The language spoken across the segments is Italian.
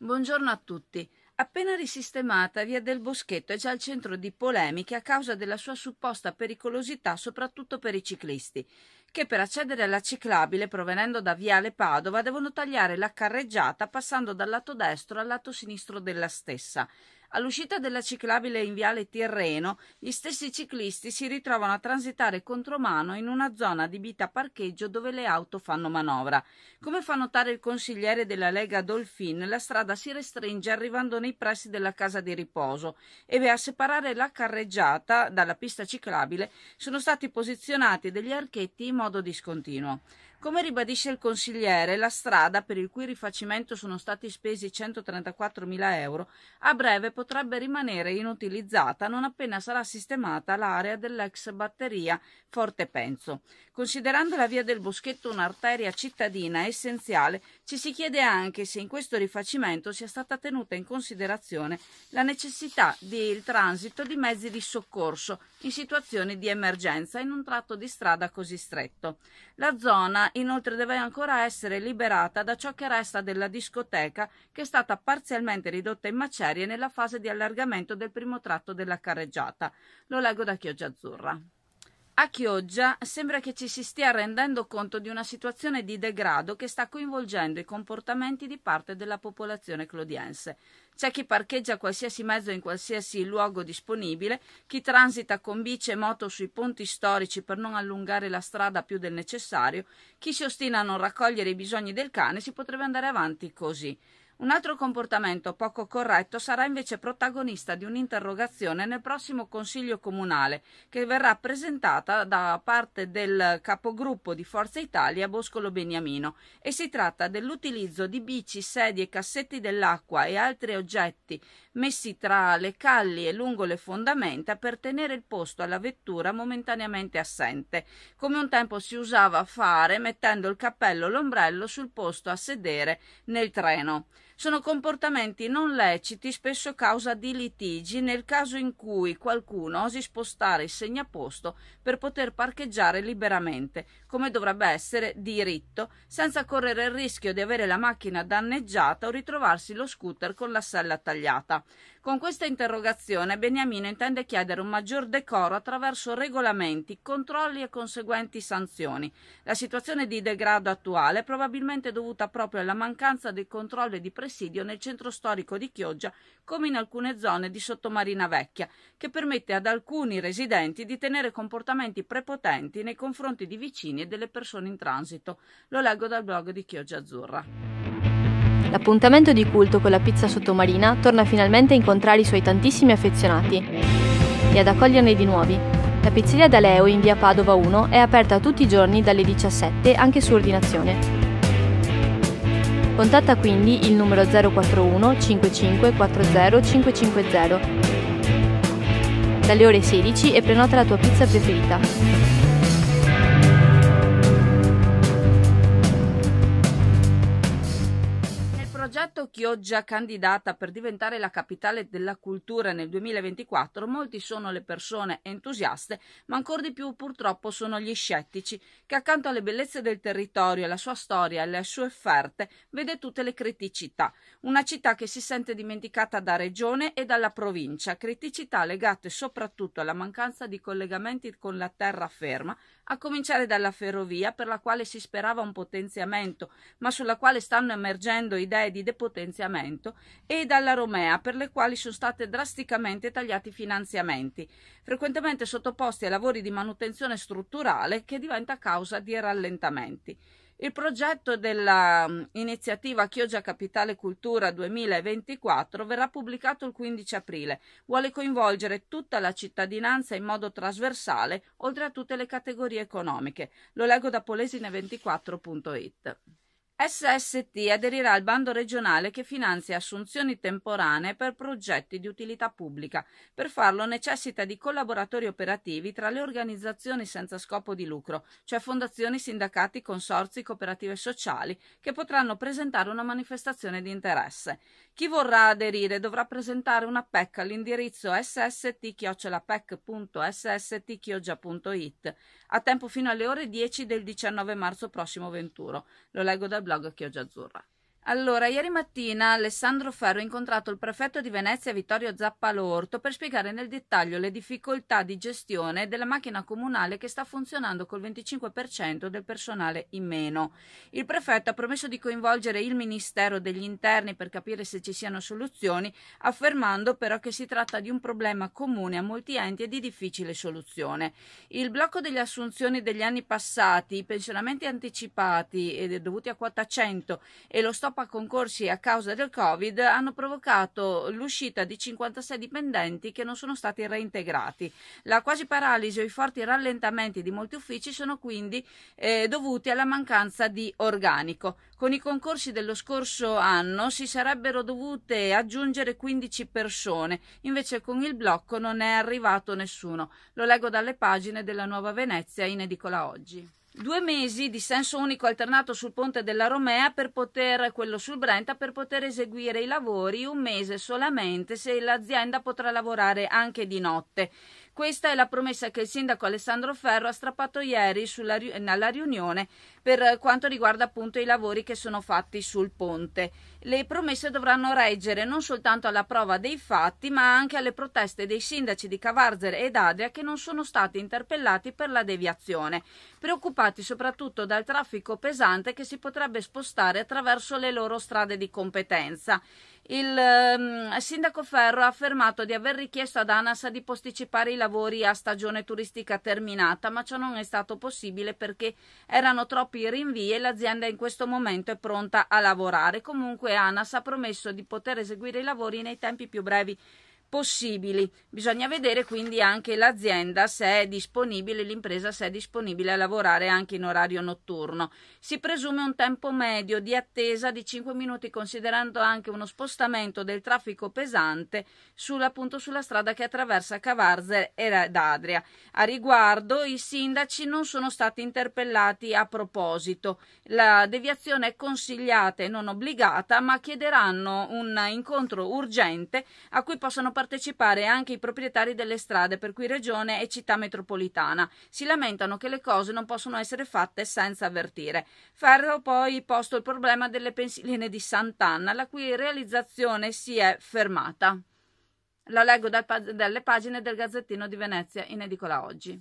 Buongiorno a tutti. Appena risistemata, Via del Boschetto è già al centro di polemiche a causa della sua supposta pericolosità soprattutto per i ciclisti, che per accedere alla ciclabile provenendo da Viale Padova devono tagliare la carreggiata passando dal lato destro al lato sinistro della stessa. All'uscita della ciclabile in viale Tirreno, gli stessi ciclisti si ritrovano a transitare contromano in una zona adibita a parcheggio dove le auto fanno manovra. Come fa notare il consigliere della Lega Dolphin, la strada si restringe arrivando nei pressi della casa di riposo e a separare la carreggiata dalla pista ciclabile sono stati posizionati degli archetti in modo discontinuo. Come ribadisce il consigliere, la strada, per il cui rifacimento sono stati spesi 134.000 euro, a breve potrebbe rimanere inutilizzata non appena sarà sistemata l'area dell'ex batteria Forte Penzo. Considerando la via del Boschetto un'arteria cittadina essenziale, ci si chiede anche se in questo rifacimento sia stata tenuta in considerazione la necessità del transito di mezzi di soccorso in situazioni di emergenza in un tratto di strada così stretto. La zona inoltre deve ancora essere liberata da ciò che resta della discoteca che è stata parzialmente ridotta in macerie nella fase di allargamento del primo tratto della carreggiata. Lo leggo da Chioggia Azzurra. A Chioggia sembra che ci si stia rendendo conto di una situazione di degrado che sta coinvolgendo i comportamenti di parte della popolazione clodiense. C'è chi parcheggia qualsiasi mezzo in qualsiasi luogo disponibile, chi transita con bici e moto sui ponti storici per non allungare la strada più del necessario, chi si ostina a non raccogliere i bisogni del cane si potrebbe andare avanti così. Un altro comportamento poco corretto sarà invece protagonista di un'interrogazione nel prossimo Consiglio Comunale, che verrà presentata da parte del capogruppo di Forza Italia Boscolo Beniamino e si tratta dell'utilizzo di bici, sedie, cassetti dell'acqua e altri oggetti messi tra le calli e lungo le fondamenta per tenere il posto alla vettura momentaneamente assente, come un tempo si usava a fare mettendo il cappello o l'ombrello sul posto a sedere nel treno sono comportamenti non leciti spesso causa di litigi nel caso in cui qualcuno osi spostare il segnaposto per poter parcheggiare liberamente, come dovrebbe essere diritto, senza correre il rischio di avere la macchina danneggiata o ritrovarsi lo scooter con la sella tagliata. Con questa interrogazione Beniamino intende chiedere un maggior decoro attraverso regolamenti, controlli e conseguenti sanzioni. La situazione di degrado attuale è probabilmente dovuta proprio alla mancanza di controllo e di presidio nel centro storico di Chioggia, come in alcune zone di Sottomarina Vecchia, che permette ad alcuni residenti di tenere comportamenti prepotenti nei confronti di vicini e delle persone in transito. Lo leggo dal blog di Chioggia Azzurra l'appuntamento di culto con la pizza sottomarina torna finalmente a incontrare i suoi tantissimi affezionati e ad accoglierne di nuovi. La pizzeria da Leo in via Padova 1 è aperta tutti i giorni dalle 17 anche su ordinazione. Contatta quindi il numero 041 55 40 550 dalle ore 16 e prenota la tua pizza preferita. Dato certo Chioggia candidata per diventare la capitale della cultura nel 2024, molti sono le persone entusiaste, ma ancora di più purtroppo sono gli scettici, che accanto alle bellezze del territorio, alla sua storia e alle sue offerte, vede tutte le criticità. Una città che si sente dimenticata da regione e dalla provincia, criticità legate soprattutto alla mancanza di collegamenti con la terraferma, a cominciare dalla ferrovia per la quale si sperava un potenziamento, ma sulla quale stanno emergendo idee di depotenziamento, e dalla Romea per le quali sono state drasticamente tagliati i finanziamenti, frequentemente sottoposti a lavori di manutenzione strutturale che diventa causa di rallentamenti. Il progetto dell'iniziativa mm, Chioggia Capitale Cultura 2024 verrà pubblicato il 15 aprile. Vuole coinvolgere tutta la cittadinanza in modo trasversale, oltre a tutte le categorie economiche. Lo leggo da polesine24.it. SST aderirà al bando regionale che finanzia assunzioni temporanee per progetti di utilità pubblica. Per farlo necessita di collaboratori operativi tra le organizzazioni senza scopo di lucro, cioè fondazioni, sindacati, consorzi, cooperative sociali, che potranno presentare una manifestazione di interesse. Chi vorrà aderire dovrà presentare una PEC all'indirizzo sst-pec.sstchiogia.it a tempo fino alle ore 10 del 19 marzo prossimo 21. Lo leggo da blog Chioggia Azzurra. Allora, ieri mattina Alessandro Ferro ha incontrato il prefetto di Venezia Vittorio Zappalorto per spiegare nel dettaglio le difficoltà di gestione della macchina comunale che sta funzionando col 25% del personale in meno. Il prefetto ha promesso di coinvolgere il Ministero degli Interni per capire se ci siano soluzioni, affermando però che si tratta di un problema comune a molti enti e di difficile soluzione. Il blocco delle assunzioni degli anni passati, i pensionamenti anticipati dovuti a quota 100 e lo stop troppa concorsi a causa del Covid hanno provocato l'uscita di 56 dipendenti che non sono stati reintegrati. La quasi paralisi o i forti rallentamenti di molti uffici sono quindi eh, dovuti alla mancanza di organico. Con i concorsi dello scorso anno si sarebbero dovute aggiungere 15 persone, invece con il blocco non è arrivato nessuno. Lo leggo dalle pagine della Nuova Venezia in edicola oggi due mesi di senso unico alternato sul ponte della Romea per poter, quello sul Brenta, per poter eseguire i lavori un mese solamente se l'azienda potrà lavorare anche di notte. Questa è la promessa che il sindaco Alessandro Ferro ha strappato ieri sulla, alla riunione per quanto riguarda appunto i lavori che sono fatti sul ponte. Le promesse dovranno reggere non soltanto alla prova dei fatti, ma anche alle proteste dei sindaci di Cavarzer ed Adria che non sono stati interpellati per la deviazione, preoccupati soprattutto dal traffico pesante che si potrebbe spostare attraverso le loro strade di competenza. Il um, sindaco Ferro ha affermato di aver richiesto ad ANAS di posticipare i lavori a stagione turistica terminata, ma ciò non è stato possibile perché erano troppi rinvii e l'azienda in questo momento è pronta a lavorare. Comunque ANAS ha promesso di poter eseguire i lavori nei tempi più brevi possibili. Bisogna vedere quindi anche l'azienda se è disponibile, l'impresa se è disponibile a lavorare anche in orario notturno. Si presume un tempo medio di attesa di 5 minuti considerando anche uno spostamento del traffico pesante sulla, sulla strada che attraversa Cavarze e Adria. A riguardo i sindaci non sono stati interpellati a proposito. La deviazione è consigliata e non obbligata ma chiederanno un incontro urgente a cui possano partecipare anche i proprietari delle strade, per cui regione e città metropolitana. Si lamentano che le cose non possono essere fatte senza avvertire. Ferro poi posto il problema delle pensiline di Sant'Anna, la cui realizzazione si è fermata. La leggo dalle pagine del Gazzettino di Venezia in edicola oggi.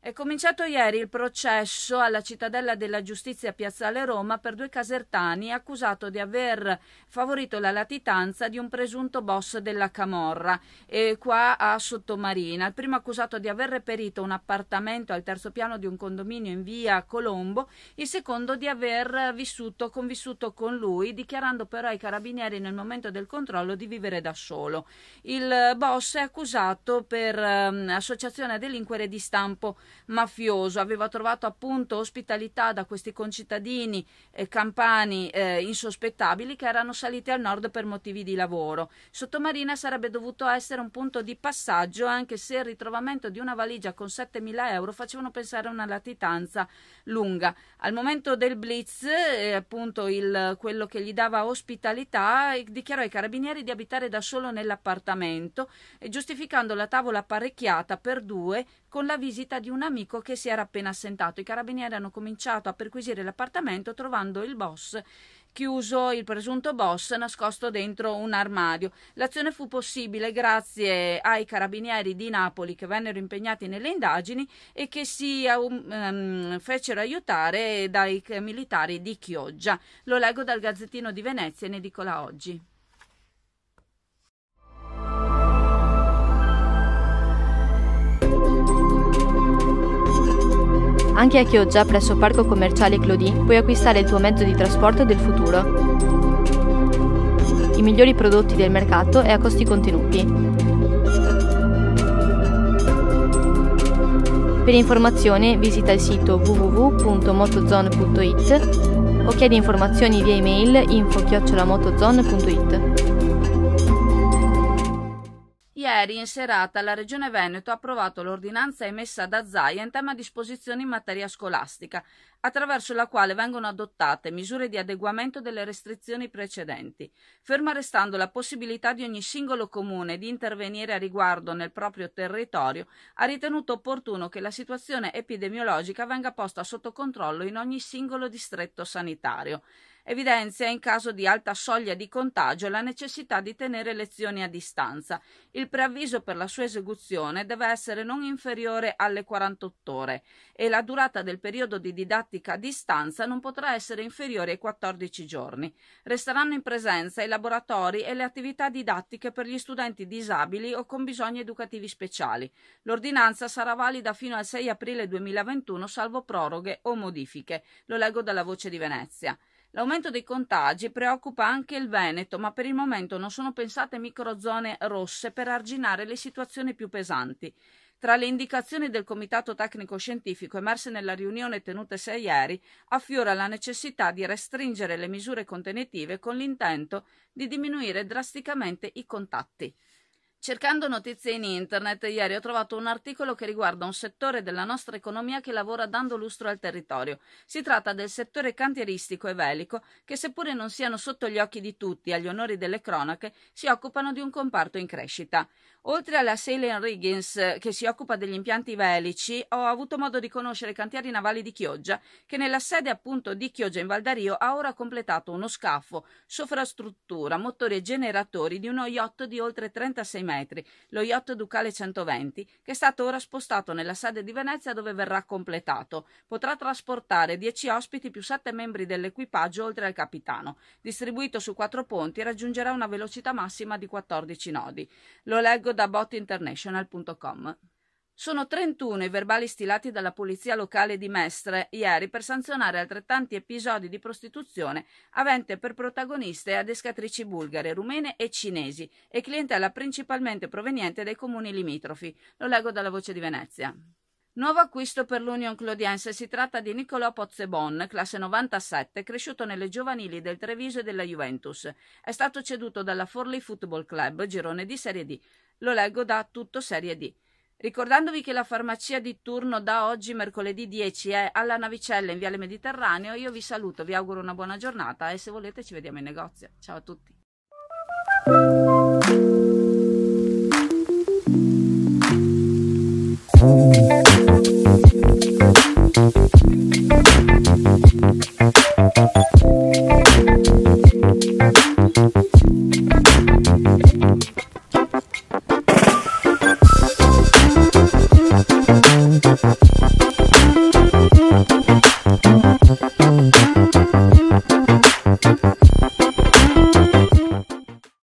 È cominciato ieri il processo alla Cittadella della Giustizia Piazzale Roma per due casertani accusato di aver favorito la latitanza di un presunto boss della Camorra e qua a Sottomarina. Il primo accusato di aver reperito un appartamento al terzo piano di un condominio in via Colombo, il secondo di aver vissuto, convissuto con lui, dichiarando però ai carabinieri nel momento del controllo di vivere da solo. Il boss è accusato per um, associazione a delinquere di stampo mafioso, aveva trovato appunto ospitalità da questi concittadini eh, campani eh, insospettabili che erano saliti al nord per motivi di lavoro. Sottomarina sarebbe dovuto essere un punto di passaggio anche se il ritrovamento di una valigia con 7.000 euro facevano pensare a una latitanza lunga. Al momento del blitz, eh, appunto il, quello che gli dava ospitalità, eh, dichiarò ai carabinieri di abitare da solo nell'appartamento, e eh, giustificando la tavola apparecchiata per due con la visita di un amico che si era appena assentato. I carabinieri hanno cominciato a perquisire l'appartamento trovando il boss chiuso, il presunto boss nascosto dentro un armadio. L'azione fu possibile grazie ai carabinieri di Napoli che vennero impegnati nelle indagini e che si um, fecero aiutare dai militari di Chioggia. Lo leggo dal Gazzettino di Venezia e ne dico oggi. Anche a Chioggia, presso Parco Commerciale Clodì, puoi acquistare il tuo mezzo di trasporto del futuro. I migliori prodotti del mercato e a costi contenuti. Per informazioni visita il sito www.motozone.it o chiedi informazioni via email info-motozone.it. Ieri in serata la Regione Veneto ha approvato l'ordinanza emessa da ZAIA in tema di disposizioni in materia scolastica, attraverso la quale vengono adottate misure di adeguamento delle restrizioni precedenti, ferma restando la possibilità di ogni singolo comune di intervenire a riguardo nel proprio territorio, ha ritenuto opportuno che la situazione epidemiologica venga posta sotto controllo in ogni singolo distretto sanitario evidenzia in caso di alta soglia di contagio la necessità di tenere lezioni a distanza. Il preavviso per la sua esecuzione deve essere non inferiore alle 48 ore e la durata del periodo di didattica a distanza non potrà essere inferiore ai 14 giorni. Resteranno in presenza i laboratori e le attività didattiche per gli studenti disabili o con bisogni educativi speciali. L'ordinanza sarà valida fino al 6 aprile 2021 salvo proroghe o modifiche. Lo leggo dalla voce di Venezia. L'aumento dei contagi preoccupa anche il Veneto, ma per il momento non sono pensate microzone rosse per arginare le situazioni più pesanti. Tra le indicazioni del Comitato Tecnico Scientifico emerse nella riunione tenutasi ieri, affiora la necessità di restringere le misure contenitive con l'intento di diminuire drasticamente i contatti. Cercando notizie in internet, ieri ho trovato un articolo che riguarda un settore della nostra economia che lavora dando lustro al territorio. Si tratta del settore cantieristico e velico, che seppure non siano sotto gli occhi di tutti agli onori delle cronache, si occupano di un comparto in crescita. Oltre alla Sailor Riggins, che si occupa degli impianti velici, ho avuto modo di conoscere i cantieri navali di Chioggia, che nella sede appunto di Chioggia in Valdario ha ora completato uno scafo, sovrastruttura, motori e generatori di uno yacht di oltre 36 metri, lo yacht Ducale 120, che è stato ora spostato nella sede di Venezia dove verrà completato. Potrà trasportare 10 ospiti più 7 membri dell'equipaggio oltre al capitano. Distribuito su quattro ponti raggiungerà una velocità massima di 14 nodi. Lo leggo da botinternational.com. Sono 31 i verbali stilati dalla Polizia Locale di Mestre ieri per sanzionare altrettanti episodi di prostituzione avente per protagoniste adescatrici bulgare, rumene e cinesi e clientela principalmente proveniente dai comuni limitrofi. Lo leggo dalla voce di Venezia. Nuovo acquisto per l'Union Clodiense si tratta di Niccolò Pozzebon, classe 97, cresciuto nelle giovanili del Treviso e della Juventus. È stato ceduto dalla Forlì Football Club, girone di Serie D, lo leggo da tutto serie D. Ricordandovi che la farmacia di turno da oggi, mercoledì 10, è alla Navicella in Viale Mediterraneo, io vi saluto, vi auguro una buona giornata e se volete ci vediamo in negozio. Ciao a tutti. Thank you.